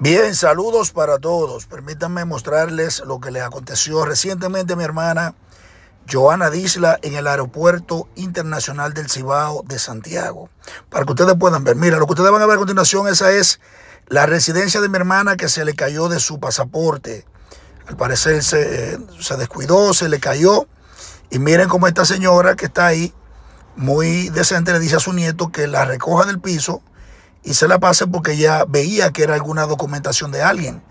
Bien, saludos para todos. Permítanme mostrarles lo que le aconteció recientemente a mi hermana Joana Disla en el Aeropuerto Internacional del Cibao de Santiago. Para que ustedes puedan ver, mira, lo que ustedes van a ver a continuación, esa es la residencia de mi hermana que se le cayó de su pasaporte. Al parecer se, se descuidó, se le cayó. Y miren cómo esta señora que está ahí, muy decente, le dice a su nieto que la recoja del piso y se la pase porque ya veía que era alguna documentación de alguien.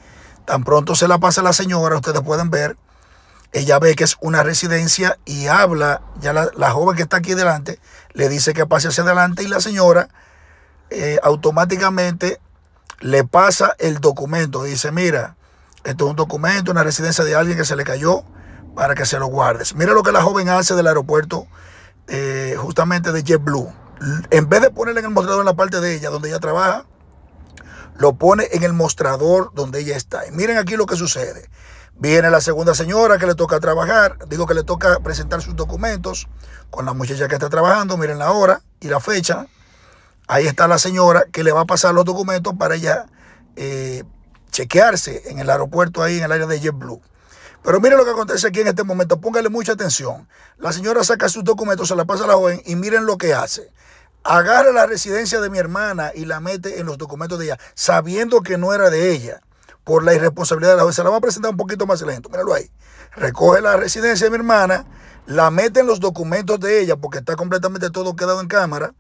Tan pronto se la pasa a la señora, ustedes pueden ver, ella ve que es una residencia y habla, ya la, joven que está aquí delante le dice que pase hacia adelante y la señora eh, automáticamente le pasa el documento. Dice, mira, esto es un documento, una residencia de alguien que se le cayó para que se lo guardes. Mira lo que la joven hace del aeropuerto eh, justamente de JetBlue en vez de ponerle en el mostrador en la parte de ella, donde ella trabaja, lo pone en el mostrador donde ella está. Y miren aquí lo que sucede. Viene la segunda señora que le toca trabajar, digo que le toca presentar sus documentos con la muchacha que está trabajando, miren la hora y la fecha. Ahí está la señora que le va a pasar los documentos para ella eh, chequearse en el aeropuerto ahí en el área de JetBlue. Pero miren lo que acontece aquí en este momento. Póngale mucha atención. La señora saca sus documentos, se la pasa a la joven y miren lo que hace. Agarra la residencia de mi hermana y la mete en los documentos de ella, sabiendo que no era de ella, por la irresponsabilidad de la joven. Se la va a presentar un poquito más lento. Míralo ahí. Recoge la residencia de mi hermana, la mete en los documentos de ella, porque está completamente todo quedado en cámara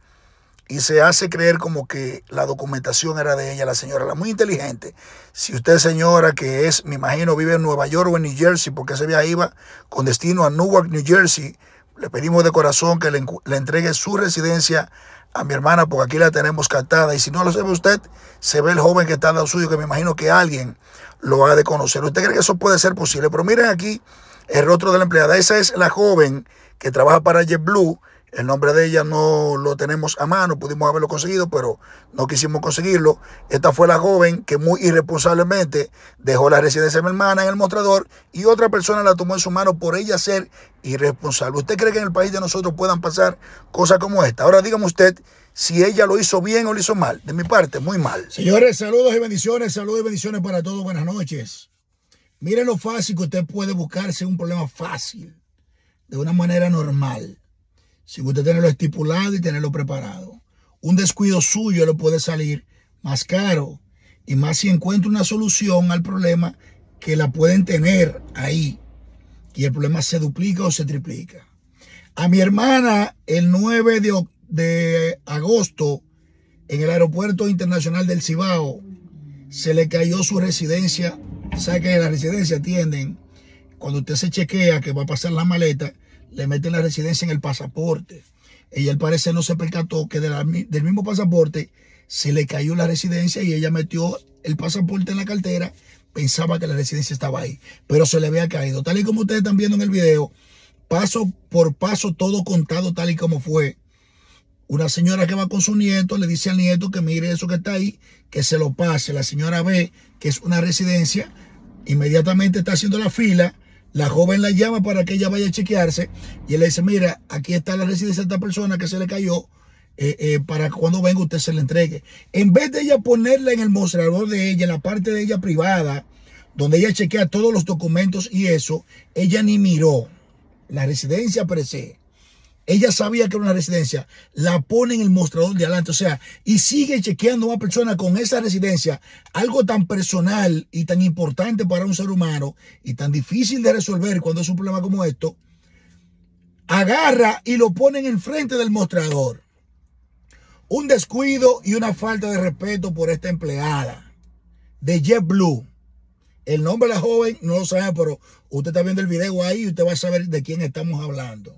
y se hace creer como que la documentación era de ella, la señora, la muy inteligente. Si usted, señora, que es, me imagino, vive en Nueva York o en New Jersey, porque ese viaje iba con destino a Newark, New Jersey, le pedimos de corazón que le, entregue su residencia a mi hermana, porque aquí la tenemos captada. Y si no lo sabe usted, se ve el joven que está al lado suyo, que me imagino que alguien lo ha de conocer. ¿Usted cree que eso puede ser posible? Pero miren aquí el rostro de la empleada. Esa es la joven que trabaja para JetBlue el nombre de ella no lo tenemos a mano, pudimos haberlo conseguido, pero no quisimos conseguirlo. Esta fue la joven que muy irresponsablemente dejó la residencia de mi hermana en el mostrador y otra persona la tomó en su mano por ella ser irresponsable. ¿Usted cree que en el país de nosotros puedan pasar cosas como esta? Ahora dígame usted si ella lo hizo bien o lo hizo mal. De mi parte, muy mal. Señores, saludos y bendiciones, saludos y bendiciones para todos. Buenas noches. Miren lo fácil que usted puede buscarse un problema fácil, de una manera normal si usted lo estipulado y tenerlo preparado. Un descuido suyo le puede salir más caro y más si encuentra una solución al problema que la pueden tener ahí y el problema se duplica o se triplica. A mi hermana el 9 de, agosto en el aeropuerto internacional del Cibao se le cayó su residencia. Sabe que la residencia atienden cuando usted se chequea que va a pasar la maleta le meten la residencia en el pasaporte. Ella al parecer no se percató que del mismo pasaporte se le cayó la residencia y ella metió el pasaporte en la cartera. Pensaba que la residencia estaba ahí, pero se le había caído. Tal y como ustedes están viendo en el video, paso por paso, todo contado tal y como fue. Una señora que va con su nieto le dice al nieto que mire eso que está ahí, que se lo pase. La señora ve que es una residencia, inmediatamente está haciendo la fila la joven la llama para que ella vaya a chequearse y él le dice, mira, aquí está la residencia de esta persona que se le cayó. Eh, eh, para cuando venga usted se le entregue. En vez de ella ponerla en el mostrador de ella, en la parte de ella privada, donde ella chequea todos los documentos y eso, ella ni miró la residencia per ella sabía que era una residencia. La pone en el mostrador de adelante. O sea, y sigue chequeando a una persona con esa residencia. Algo tan personal y tan importante para un ser humano y tan difícil de resolver cuando es un problema como esto. Agarra y lo el frente del mostrador. Un descuido y una falta de respeto por esta empleada de JetBlue. El nombre de la joven no lo sabe, pero usted está viendo el video ahí y usted va a saber de quién estamos hablando.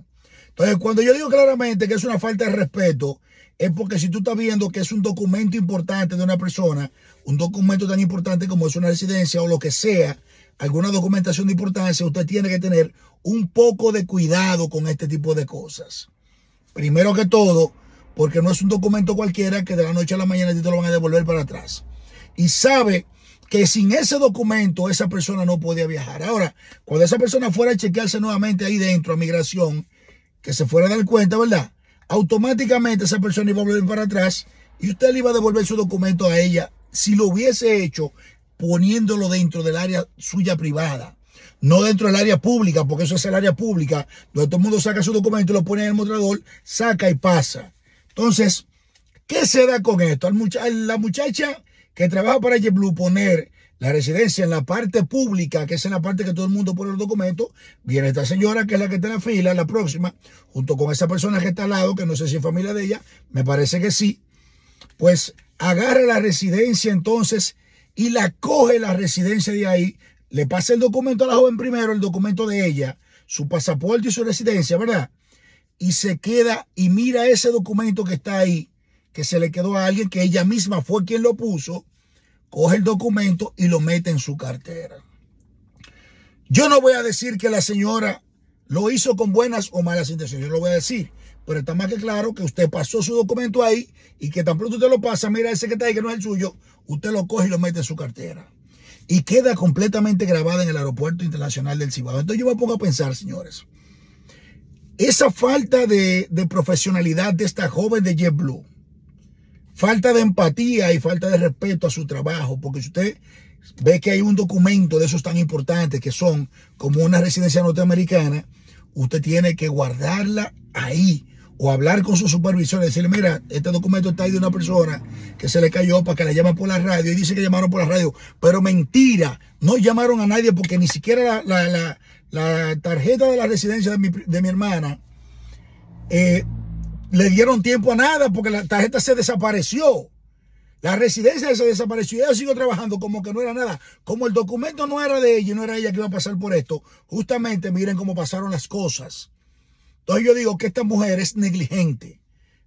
Entonces, cuando yo digo claramente que es una falta de respeto, es porque si tú estás viendo que es un documento importante de una persona, un documento tan importante como es una residencia o lo que sea, alguna documentación de importancia, usted tiene que tener un poco de cuidado con este tipo de cosas. Primero que todo, porque no es un documento cualquiera que de la noche a la mañana te lo van a devolver para atrás. Y sabe que sin ese documento esa persona no podía viajar. Ahora, cuando esa persona fuera a chequearse nuevamente ahí dentro a migración, que se fuera a dar cuenta, ¿verdad? Automáticamente esa persona iba a volver para atrás y usted le iba a devolver su documento a ella si lo hubiese hecho poniéndolo dentro del área suya privada. No dentro del área pública, porque eso es el área pública, donde todo el mundo saca su documento, lo pone en el mostrador, saca y pasa. Entonces, ¿qué se da con esto? la muchacha que trabaja para JetBlue poner la residencia en la parte pública, que es en la parte que todo el mundo pone los documentos, viene esta señora que es la que está en la fila, la próxima, junto con esa persona que está al lado, que no sé si es familia de ella, me parece que sí. Pues agarra la residencia entonces y la coge la residencia de ahí, le pasa el documento a la joven primero, el documento de ella, su pasaporte y su residencia, ¿verdad? Y se queda y mira ese documento que está ahí, que se le quedó a alguien que ella misma fue quien lo puso coge el documento y lo mete en su cartera. Yo no voy a decir que la señora lo hizo con buenas o malas intenciones, yo lo voy a decir. Pero está más que claro que usted pasó su documento ahí y que tan pronto usted lo pasa, mira ese que está ahí que no es el suyo, usted lo coge y lo mete en su cartera. Y queda completamente grabado en el Aeropuerto Internacional del Cibao. Entonces yo me pongo a pensar, señores, esa falta de, de profesionalidad de esta joven de JetBlue, falta de empatía y falta de respeto a su trabajo, porque si usted ve que hay un documento de esos tan importantes que son como una residencia norteamericana, usted tiene que guardarla ahí o hablar con su supervisor y decirle, mira, este documento está ahí de una persona que se le cayó para que la llamen por la radio y dice que llamaron por la radio, pero mentira, no llamaron a nadie porque ni siquiera la, tarjeta de la residencia de mi, de mi hermana eh, le dieron tiempo a nada porque la tarjeta se desapareció. La residencia se desapareció y ella siguió trabajando como que no era nada. Como el documento no era de ella y no era ella que iba a pasar por esto, justamente miren cómo pasaron las cosas. Entonces yo digo que esta mujer es negligente.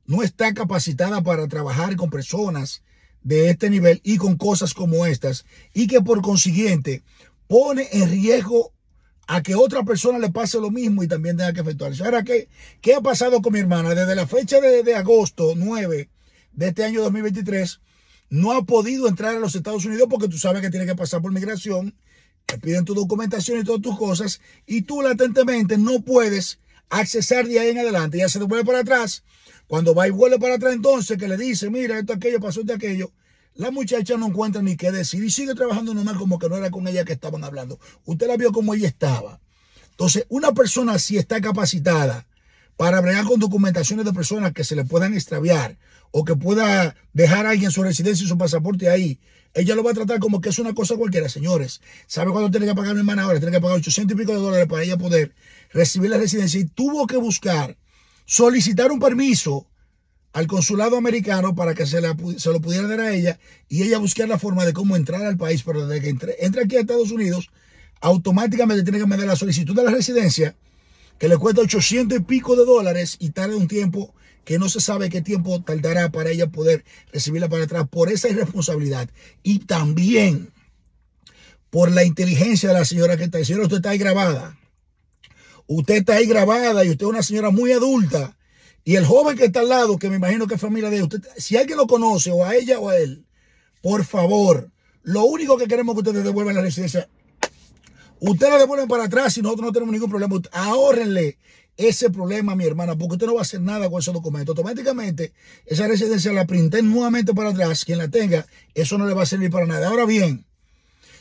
No está capacitada para trabajar con personas de este nivel y con cosas como estas. Y que por consiguiente pone en riesgo a que otra persona le pase lo mismo y también tenga que efectuar. Ahora, ¿qué, qué ha pasado con mi hermana? Desde la fecha de, agosto 9 de este año 2023, no ha podido entrar a los Estados Unidos porque tú sabes que tiene que pasar por migración, te piden tu documentación y todas tus cosas, y tú latentemente no puedes accesar de ahí en adelante. Ya se te vuelve para atrás. Cuando va y vuelve para atrás, entonces que le dice, mira, esto, aquello, pasó, de aquello, la muchacha no encuentra ni qué decir y sigue trabajando normal como que no era con ella que estaban hablando. Usted la vio como ella estaba. Entonces, una persona si está capacitada para bregar con documentaciones de personas que se le puedan extraviar o que pueda dejar a alguien su residencia y su pasaporte ahí, ella lo va a tratar como que es una cosa cualquiera, señores. ¿Sabe cuánto tiene que pagar mi hermana ahora? Tiene que pagar 800 y pico de dólares para ella poder recibir la residencia y tuvo que buscar, solicitar un permiso al consulado americano para que se, la, se lo pudiera dar a ella y ella buscar la forma de cómo entrar al país, pero desde que entre, aquí a Estados Unidos, automáticamente tiene que mandar la solicitud de la residencia, que le cuesta 800 y pico de dólares y tarda un tiempo que no se sabe qué tiempo tardará para ella poder recibirla para atrás por esa irresponsabilidad y también por la inteligencia de la señora que está. Señora, usted está ahí grabada. Usted está ahí grabada y usted es una señora muy adulta y el joven que está al lado, que me imagino que es familia de usted, si alguien lo conoce, o a ella o a él, por favor, lo único que queremos que ustedes devuelvan la residencia, ustedes la devuelven para atrás y nosotros no tenemos ningún problema. Ahórrenle ese problema mi hermana, porque usted no va a hacer nada con ese documento. Automáticamente, esa residencia la printen nuevamente para atrás. Quien la tenga, eso no le va a servir para nada. Ahora bien,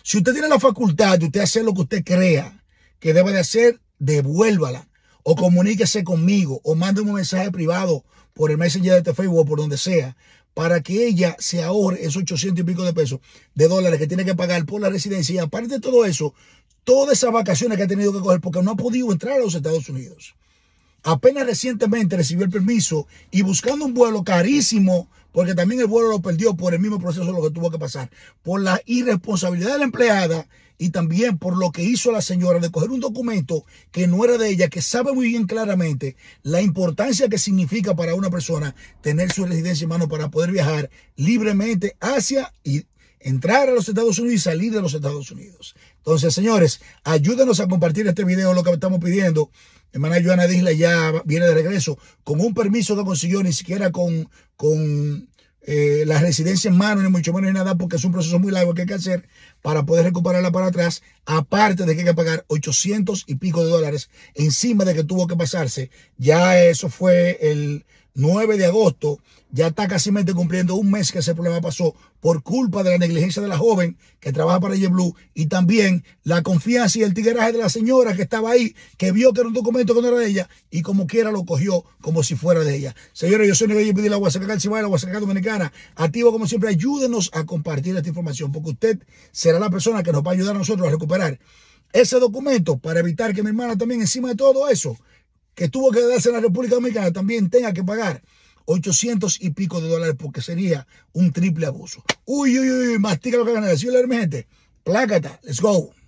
si usted tiene la facultad de usted hacer lo que usted crea que debe de hacer, devuélvala o comuníquese conmigo o mande un mensaje privado por el Messenger de este Facebook o por donde sea para que ella se ahorre esos 800 y pico de pesos de dólares que tiene que pagar por la residencia. Y aparte de todo eso, todas esas vacaciones que ha tenido que coger porque no ha podido entrar a los Estados Unidos. Apenas recientemente recibió el permiso y buscando un vuelo carísimo porque también el vuelo lo perdió por el mismo proceso lo que tuvo que pasar, por la irresponsabilidad de la empleada y también por lo que hizo la señora de coger un documento que no era de ella, que sabe muy bien claramente la importancia que significa para una persona tener su residencia en mano para poder viajar libremente hacia y entrar a los Estados Unidos y salir de los Estados Unidos. Entonces, señores, ayúdenos a compartir este video, lo que estamos pidiendo. Hermana Joana Disla ya viene de regreso con un permiso que consiguió, ni siquiera con, con eh, la residencia en mano, ni mucho menos ni nada, porque es un proceso muy largo que hay que hacer para poder recuperarla para atrás aparte de que hay que pagar 800 y pico de dólares encima de que tuvo que pasarse, ya eso fue el 9 de agosto, ya está casi cumpliendo un mes que ese problema pasó por culpa de la negligencia de la joven que trabaja para Blue y también la confianza y el tigueraje de la señora que estaba ahí, que vio que era un documento que no era de ella y como quiera lo cogió como si fuera de ella. Señores, yo soy y pedir la Guasaca Calcibaya, la Guasaca Dominicana. Activo como siempre, ayúdenos a compartir esta información porque usted será la persona que nos va a ayudar a nosotros a recuperar ese documento para evitar que mi hermana también, encima de todo eso, que tuvo que darse en la República Dominicana, también tenga que pagar 800 y pico de dólares porque sería un triple abuso. Uy, uy, uy, mastica lo que ganas. Decirle, gente, plácata, let's go.